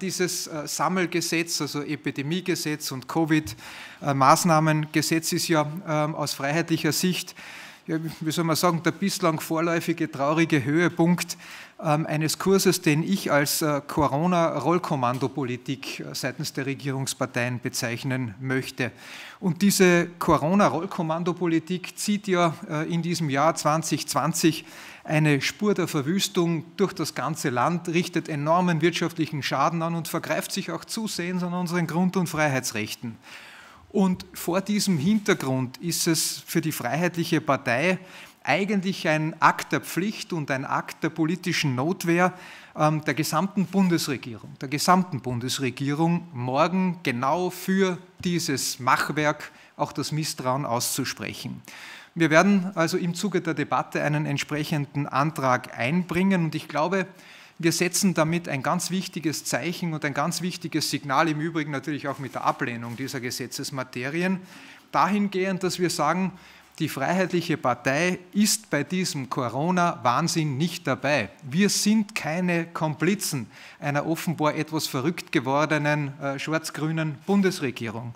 Dieses äh, Sammelgesetz, also Epidemiegesetz und Covid-Maßnahmengesetz äh, ist ja ähm, aus freiheitlicher Sicht wie soll man sagen, der bislang vorläufige traurige Höhepunkt ähm, eines Kurses, den ich als äh, corona rollkommandopolitik äh, seitens der Regierungsparteien bezeichnen möchte. Und diese corona rollkommandopolitik zieht ja äh, in diesem Jahr 2020 eine Spur der Verwüstung durch das ganze Land, richtet enormen wirtschaftlichen Schaden an und vergreift sich auch zusehends an unseren Grund- und Freiheitsrechten. Und vor diesem Hintergrund ist es für die Freiheitliche Partei eigentlich ein Akt der Pflicht und ein Akt der politischen Notwehr ähm, der gesamten Bundesregierung, der gesamten Bundesregierung morgen genau für dieses Machwerk auch das Misstrauen auszusprechen. Wir werden also im Zuge der Debatte einen entsprechenden Antrag einbringen und ich glaube, wir setzen damit ein ganz wichtiges Zeichen und ein ganz wichtiges Signal, im Übrigen natürlich auch mit der Ablehnung dieser Gesetzesmaterien, dahingehend, dass wir sagen, die Freiheitliche Partei ist bei diesem Corona-Wahnsinn nicht dabei. Wir sind keine Komplizen einer offenbar etwas verrückt gewordenen äh, schwarz-grünen Bundesregierung.